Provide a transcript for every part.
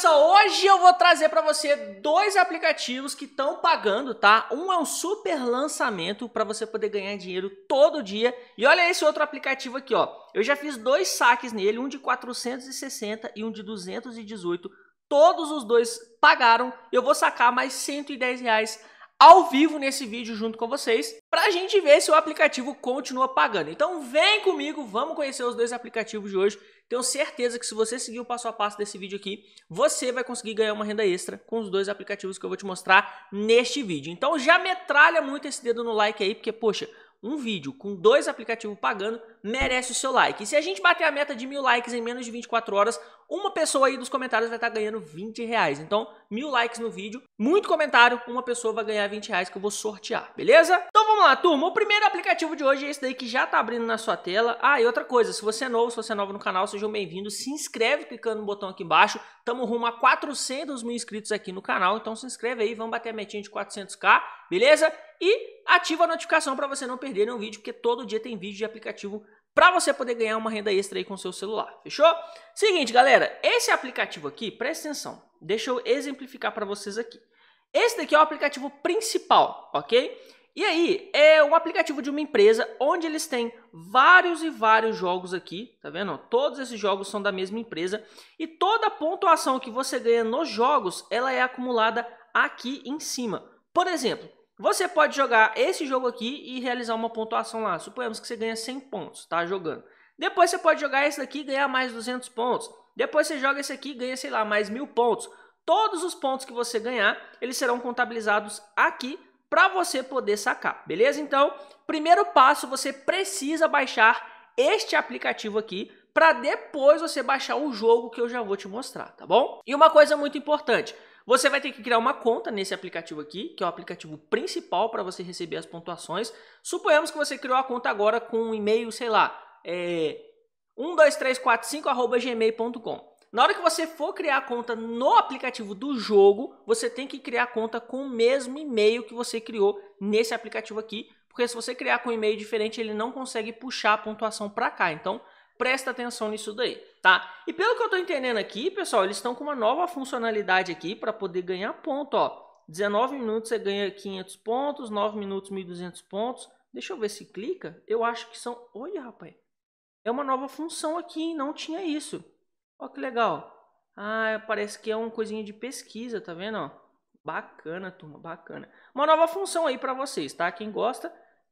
só, hoje eu vou trazer para você dois aplicativos que estão pagando, tá? Um é um super lançamento para você poder ganhar dinheiro todo dia. E olha esse outro aplicativo aqui, ó. Eu já fiz dois saques nele, um de 460 e um de 218. Todos os dois pagaram. Eu vou sacar mais 110 reais ao vivo nesse vídeo junto com vocês para a gente ver se o aplicativo continua pagando. Então vem comigo, vamos conhecer os dois aplicativos de hoje. Tenho certeza que se você seguir o passo a passo desse vídeo aqui, você vai conseguir ganhar uma renda extra com os dois aplicativos que eu vou te mostrar neste vídeo. Então já metralha muito esse dedo no like aí, porque poxa, um vídeo com dois aplicativos pagando merece o seu like. E se a gente bater a meta de mil likes em menos de 24 horas, uma pessoa aí dos comentários vai estar tá ganhando 20 reais. Então, mil likes no vídeo, muito comentário, uma pessoa vai ganhar 20 reais que eu vou sortear, beleza? Então vamos lá, turma. O primeiro aplicativo de hoje é esse daí que já tá abrindo na sua tela. Ah, e outra coisa, se você é novo, se você é novo no canal, sejam bem-vindos. Se inscreve clicando no botão aqui embaixo. Tamo rumo a 400 mil inscritos aqui no canal, então se inscreve aí, vamos bater a metinha de 400k, beleza? E ativa a notificação para você não perder nenhum vídeo, porque todo dia tem vídeo de aplicativo para você poder ganhar uma renda extra aí com o seu celular, fechou? Seguinte, galera, esse aplicativo aqui, presta atenção, deixa eu exemplificar para vocês aqui. Esse daqui é o aplicativo principal, ok? E aí, é um aplicativo de uma empresa onde eles têm vários e vários jogos aqui, tá vendo? Todos esses jogos são da mesma empresa e toda a pontuação que você ganha nos jogos, ela é acumulada aqui em cima. Por exemplo, você pode jogar esse jogo aqui e realizar uma pontuação lá. Suponhamos que você ganha 100 pontos, tá? Jogando. Depois você pode jogar esse daqui e ganhar mais 200 pontos. Depois você joga esse aqui e ganha, sei lá, mais 1000 pontos. Todos os pontos que você ganhar, eles serão contabilizados aqui para você poder sacar, beleza? Então, primeiro passo, você precisa baixar este aplicativo aqui para depois você baixar o jogo que eu já vou te mostrar, tá bom? E uma coisa muito importante, você vai ter que criar uma conta nesse aplicativo aqui, que é o aplicativo principal para você receber as pontuações. Suponhamos que você criou a conta agora com um e-mail, sei lá, é, 12345@gmail.com. Na hora que você for criar a conta no aplicativo do jogo, você tem que criar a conta com o mesmo e-mail que você criou nesse aplicativo aqui, porque se você criar com um e-mail diferente, ele não consegue puxar a pontuação para cá. Então, presta atenção nisso daí, tá? E pelo que eu estou entendendo aqui, pessoal, eles estão com uma nova funcionalidade aqui para poder ganhar ponto, ó. 19 minutos você ganha 500 pontos, 9 minutos 1.200 pontos. Deixa eu ver se clica. Eu acho que são... Olha, rapaz. É uma nova função aqui, hein? Não tinha isso. Ó que legal. Ah, parece que é uma coisinha de pesquisa, tá vendo? Ó? Bacana, turma, bacana. Uma nova função aí para vocês, tá? Quem gosta,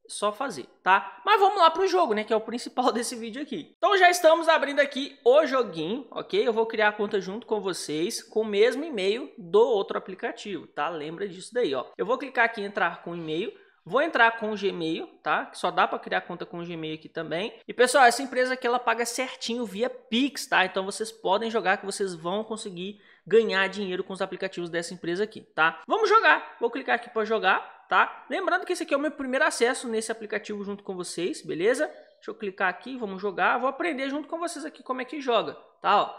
só fazer, tá? Mas vamos lá pro jogo, né, que é o principal desse vídeo aqui. Então já estamos abrindo aqui o joguinho, ok? Eu vou criar a conta junto com vocês com o mesmo e-mail do outro aplicativo, tá? Lembra disso daí, ó. Eu vou clicar aqui em entrar com e-mail, Vou entrar com o Gmail, tá? só dá para criar conta com o Gmail aqui também. E pessoal, essa empresa aqui ela paga certinho via Pix, tá? Então vocês podem jogar que vocês vão conseguir ganhar dinheiro com os aplicativos dessa empresa aqui, tá? Vamos jogar. Vou clicar aqui para jogar, tá? Lembrando que esse aqui é o meu primeiro acesso nesse aplicativo junto com vocês, beleza? Deixa eu clicar aqui, vamos jogar. Vou aprender junto com vocês aqui como é que joga, tá?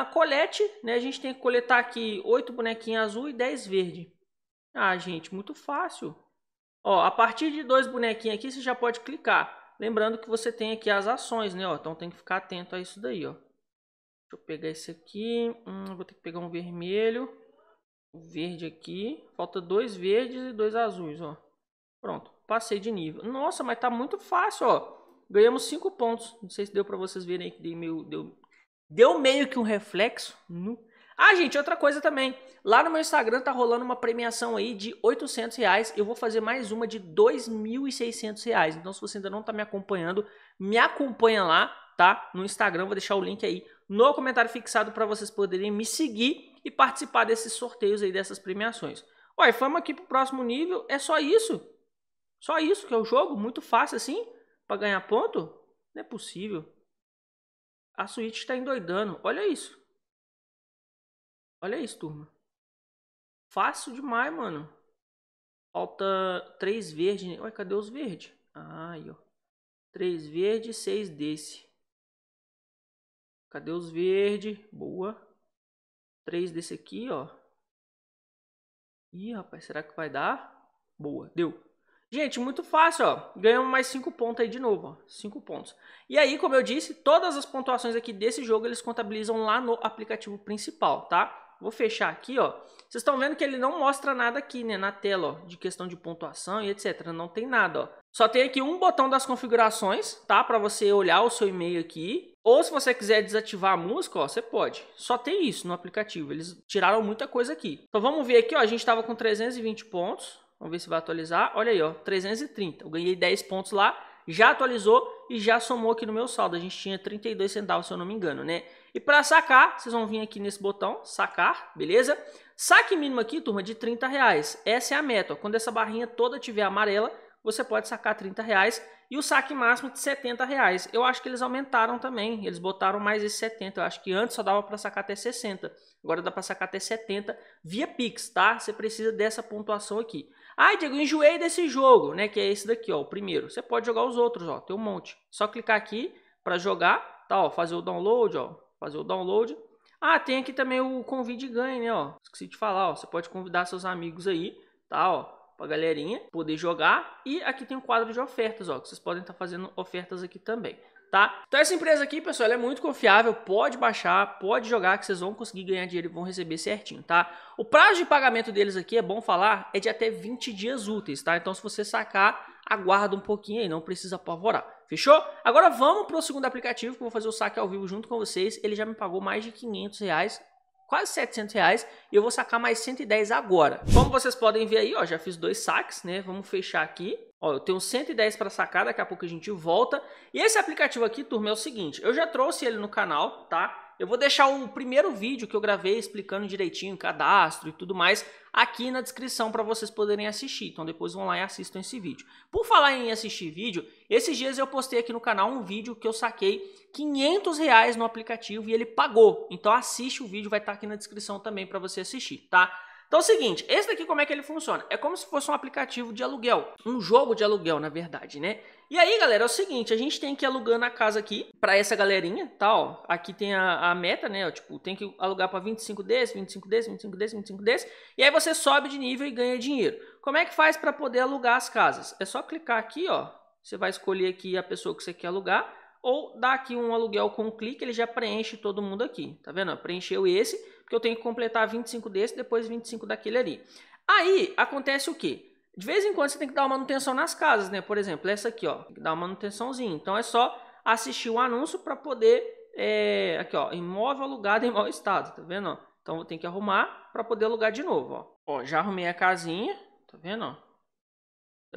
Ó, colete, né? A gente tem que coletar aqui 8 bonequinhos azul e 10 verde. Ah, gente, muito fácil. Ó, a partir de dois bonequinhos aqui, você já pode clicar. Lembrando que você tem aqui as ações, né? Ó, então tem que ficar atento a isso daí, ó. Deixa eu pegar esse aqui. Hum, vou ter que pegar um vermelho. O verde aqui. Falta dois verdes e dois azuis, ó. Pronto, passei de nível. Nossa, mas tá muito fácil, ó. Ganhamos cinco pontos. Não sei se deu para vocês verem aí que deu meio, deu, deu meio que um reflexo no ah, gente, outra coisa também. Lá no meu Instagram tá rolando uma premiação aí de 800 reais. Eu vou fazer mais uma de 2.600 reais. Então, se você ainda não tá me acompanhando, me acompanha lá, tá? No Instagram, vou deixar o link aí no comentário fixado para vocês poderem me seguir e participar desses sorteios aí, dessas premiações. Ué, vamos aqui pro próximo nível, é só isso? Só isso que é o jogo? Muito fácil assim? para ganhar ponto? Não é possível. A Switch tá endoidando, olha isso. Olha isso, turma. Fácil demais, mano. Falta três verdes. Ué, cadê os verdes? Ah, aí, ó. Três verdes, seis desse. Cadê os verdes? Boa. Três desse aqui, ó. Ih, rapaz, será que vai dar? Boa, deu. Gente, muito fácil, ó. Ganhamos mais 5 pontos aí de novo, ó. 5 pontos. E aí, como eu disse, todas as pontuações aqui desse jogo eles contabilizam lá no aplicativo principal, tá? Vou fechar aqui, ó. Vocês estão vendo que ele não mostra nada aqui, né, na tela, ó, de questão de pontuação e etc. Não tem nada, ó. Só tem aqui um botão das configurações, tá? Para você olhar o seu e-mail aqui. Ou se você quiser desativar a música, ó, você pode. Só tem isso no aplicativo. Eles tiraram muita coisa aqui. Então vamos ver aqui, ó. A gente estava com 320 pontos. Vamos ver se vai atualizar. Olha aí, ó, 330. Eu ganhei 10 pontos lá. Já atualizou e já somou aqui no meu saldo. A gente tinha 32 centavos, se eu não me engano, né? E para sacar, vocês vão vir aqui nesse botão, sacar, beleza? Saque mínimo aqui, turma, de 30 reais. Essa é a meta. Quando essa barrinha toda tiver amarela, você pode sacar 30 reais e o saque máximo de 70 reais. Eu acho que eles aumentaram também, eles botaram mais esse 70. Eu acho que antes só dava para sacar até 60, agora dá para sacar até 70 via Pix, tá? Você precisa dessa pontuação aqui. Ah, Diego, enjoei desse jogo, né? Que é esse daqui, ó, o primeiro. Você pode jogar os outros, ó, tem um monte. Só clicar aqui para jogar, tá? Ó, fazer o download, ó fazer o download. Ah, tem aqui também o convite ganho, né, ó. Esqueci de falar, ó. Você pode convidar seus amigos aí, tá, ó pra galerinha poder jogar. E aqui tem um quadro de ofertas, ó, que vocês podem estar tá fazendo ofertas aqui também, tá? Então essa empresa aqui, pessoal, ela é muito confiável, pode baixar, pode jogar, que vocês vão conseguir ganhar dinheiro e vão receber certinho, tá? O prazo de pagamento deles aqui, é bom falar, é de até 20 dias úteis, tá? Então se você sacar, aguarda um pouquinho aí, não precisa apavorar. Fechou? Agora vamos para o segundo aplicativo que eu vou fazer o saque ao vivo junto com vocês. Ele já me pagou mais de 500 reais, quase 700 reais. E eu vou sacar mais 110 agora. Como vocês podem ver aí, ó, já fiz dois saques, né? Vamos fechar aqui. Ó, eu tenho 110 para sacar, daqui a pouco a gente volta. E esse aplicativo aqui, turma, é o seguinte. Eu já trouxe ele no canal, tá? Eu vou deixar o primeiro vídeo que eu gravei explicando direitinho cadastro e tudo mais aqui na descrição para vocês poderem assistir. Então depois vão lá e assistam esse vídeo. Por falar em assistir vídeo, esses dias eu postei aqui no canal um vídeo que eu saquei 500 reais no aplicativo e ele pagou. Então assiste o vídeo, vai estar tá aqui na descrição também para você assistir, tá? Então é o seguinte, esse daqui como é que ele funciona? É como se fosse um aplicativo de aluguel, um jogo de aluguel, na verdade, né? E aí, galera, é o seguinte, a gente tem que ir alugando a casa aqui para essa galerinha, tá, ó, aqui tem a, a meta, né, ó, tipo, tem que alugar para 25 desses, 25 desses, 25 desses, 25 desses, e aí você sobe de nível e ganha dinheiro. Como é que faz para poder alugar as casas? É só clicar aqui, ó, você vai escolher aqui a pessoa que você quer alugar, ou dá aqui um aluguel com um clique, ele já preenche todo mundo aqui, tá vendo? Preencheu esse, porque eu tenho que completar 25 desse, depois 25 daquele ali. Aí acontece o quê? De vez em quando você tem que dar uma manutenção nas casas, né? Por exemplo, essa aqui, ó, tem que dar uma manutençãozinha. Então é só assistir o anúncio para poder é, aqui, ó, imóvel alugado em mau estado, tá vendo? Ó? Então eu tenho que arrumar para poder alugar de novo, ó. ó. já arrumei a casinha, tá vendo? Ó?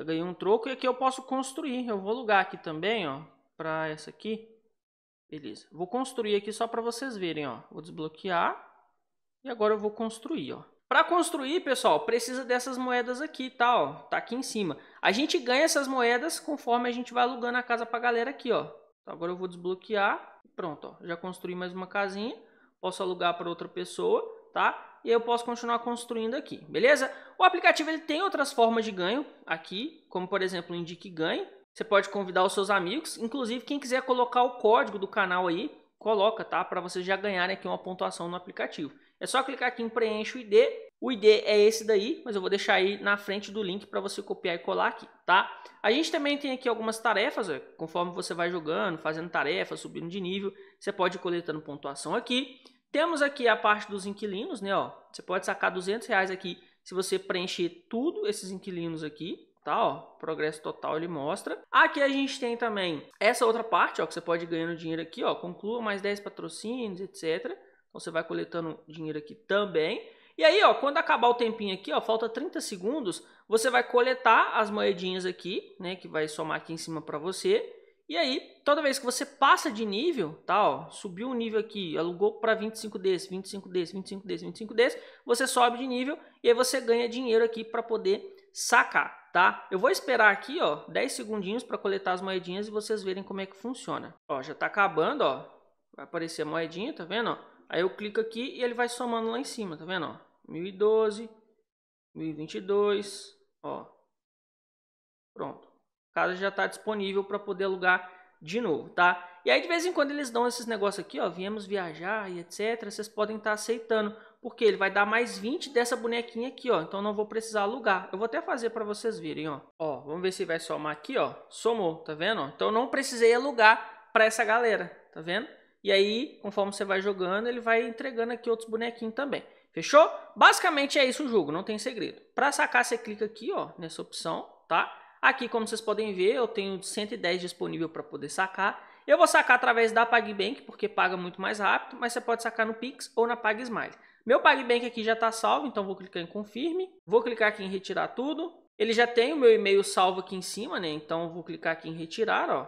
ganhei um troco e aqui eu posso construir. Eu vou alugar aqui também, ó, para essa aqui. Beleza. Vou construir aqui só para vocês verem, ó. Vou desbloquear. E agora eu vou construir, ó. Para construir, pessoal, precisa dessas moedas aqui, tá? Ó, tá aqui em cima. A gente ganha essas moedas conforme a gente vai alugando a casa para a galera aqui, ó. Então, agora eu vou desbloquear. Pronto, ó. Já construí mais uma casinha. Posso alugar para outra pessoa, tá? E eu posso continuar construindo aqui, beleza? O aplicativo ele tem outras formas de ganho aqui, como por exemplo o Indique Ganho. Você pode convidar os seus amigos. Inclusive, quem quiser colocar o código do canal aí, coloca, tá? Para vocês já ganharem aqui né, é uma pontuação no aplicativo. É só clicar aqui em preencher o ID. O ID é esse daí, mas eu vou deixar aí na frente do link para você copiar e colar aqui, tá? A gente também tem aqui algumas tarefas, ó, conforme você vai jogando, fazendo tarefas, subindo de nível, você pode ir coletando pontuação aqui. Temos aqui a parte dos inquilinos, né? Ó, você pode sacar 200 reais aqui se você preencher tudo esses inquilinos aqui, tá? Ó, progresso total ele mostra. Aqui a gente tem também essa outra parte, ó, que você pode ir ganhando dinheiro aqui, ó, conclua mais 10 patrocínios, etc. Então você vai coletando dinheiro aqui também. E aí, ó, quando acabar o tempinho aqui, ó, falta 30 segundos, você vai coletar as moedinhas aqui, né, que vai somar aqui em cima para você. E aí, toda vez que você passa de nível, tá, ó, subiu um nível aqui, alugou para 25 desse, 25 desse, 25 desse, 25 desse, você sobe de nível e aí você ganha dinheiro aqui para poder sacar, tá? Eu vou esperar aqui, ó, 10 segundinhos para coletar as moedinhas e vocês verem como é que funciona. Ó, já tá acabando, ó. Vai aparecer a moedinha, tá vendo, ó? Aí eu clico aqui e ele vai somando lá em cima, tá vendo? Ó, 1012, 1022, ó. Pronto. A casa já está disponível para poder alugar de novo, tá? E aí de vez em quando eles dão esses negócios aqui, ó, viemos viajar e etc. Vocês podem estar tá aceitando, porque ele vai dar mais 20 dessa bonequinha aqui, ó. Então não vou precisar alugar. Eu vou até fazer para vocês verem, ó. Ó, vamos ver se vai somar aqui, ó. Somou, tá vendo? Então eu não precisei alugar para essa galera, tá vendo? E aí, conforme você vai jogando, ele vai entregando aqui outros bonequinhos também. Fechou? Basicamente é isso o jogo, não tem segredo. Para sacar, você clica aqui, ó, nessa opção, tá? Aqui, como vocês podem ver, eu tenho 110 disponível para poder sacar. Eu vou sacar através da PagBank, porque paga muito mais rápido, mas você pode sacar no Pix ou na PagSmile. Meu PagBank aqui já está salvo, então vou clicar em confirme. Vou clicar aqui em retirar tudo. Ele já tem o meu e-mail salvo aqui em cima, né? Então vou clicar aqui em retirar, ó.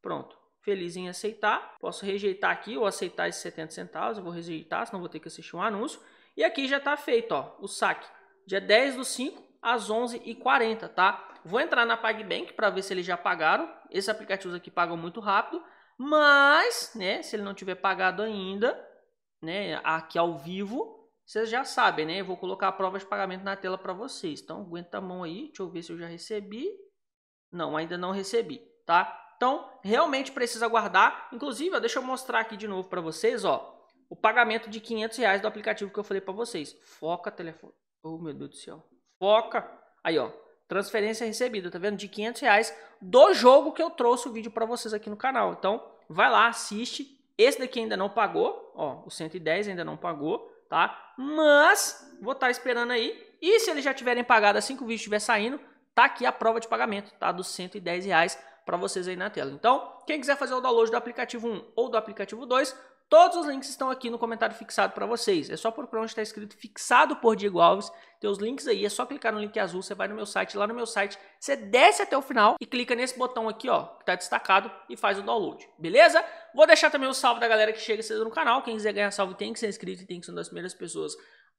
Pronto feliz em aceitar. Posso rejeitar aqui ou aceitar esses 70 centavos. Eu vou rejeitar, senão vou ter que assistir um anúncio. E aqui já está feito ó, o saque. Dia 10 do 5 às 11h40, tá? Vou entrar na PagBank para ver se eles já pagaram. Esses aplicativos aqui pagam muito rápido. Mas, né, se ele não tiver pagado ainda, né, aqui ao vivo, vocês já sabem, né? Eu vou colocar a prova de pagamento na tela para vocês. Então, aguenta a mão aí. Deixa eu ver se eu já recebi. Não, ainda não recebi, tá? Então, realmente precisa aguardar. Inclusive, ó, deixa eu mostrar aqui de novo para vocês, ó, o pagamento de 500 reais do aplicativo que eu falei para vocês. Foca telefone. Oh, meu Deus do céu. Foca. Aí, ó, transferência recebida, tá vendo? De 500 reais do jogo que eu trouxe o vídeo para vocês aqui no canal. Então, vai lá, assiste. Esse daqui ainda não pagou, ó, o 110 ainda não pagou, tá? Mas vou estar tá esperando aí. E se eles já tiverem pagado assim que o vídeo estiver saindo, tá aqui a prova de pagamento, tá? Dos 110 reais para vocês aí na tela. Então, quem quiser fazer o download do aplicativo 1 ou do aplicativo 2, todos os links estão aqui no comentário fixado para vocês. É só procurar onde está escrito fixado por Diego Alves, tem os links aí, é só clicar no link azul, você vai no meu site, lá no meu site, você desce até o final e clica nesse botão aqui, ó, que está destacado e faz o download, beleza? Vou deixar também o salve da galera que chega cedo no canal, quem quiser ganhar salve tem que ser inscrito e tem que ser uma das primeiras pessoas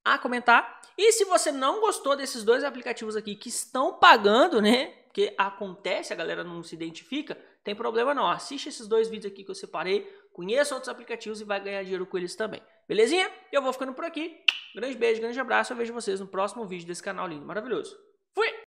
a comentar. E se você não gostou desses dois aplicativos aqui que estão pagando, né? porque acontece, a galera não se identifica, tem problema não. Assiste esses dois vídeos aqui que eu separei, conheça outros aplicativos e vai ganhar dinheiro com eles também. Belezinha? Eu vou ficando por aqui. Grande beijo, grande abraço. Eu vejo vocês no próximo vídeo desse canal lindo, maravilhoso. Fui!